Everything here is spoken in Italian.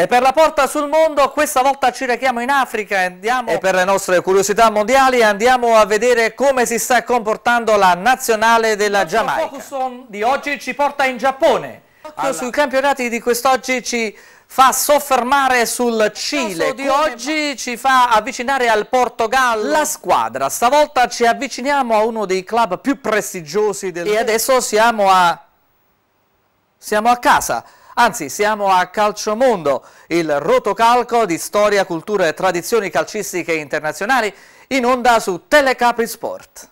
E per la porta sul mondo questa volta ci rechiamo in Africa e, andiamo... e per le nostre curiosità mondiali andiamo a vedere come si sta comportando la nazionale della Giamaica. Il focus on di oggi ci porta in Giappone. Alla... Sui campionati di quest'oggi ci fa soffermare sul Cile di oggi ci fa avvicinare al Portogallo la squadra stavolta ci avviciniamo a uno dei club più prestigiosi del... mondo. e adesso siamo a siamo a casa Anzi, siamo a Calciomondo, il rotocalco di storia, cultura e tradizioni calcistiche internazionali in onda su Telecapri Sport.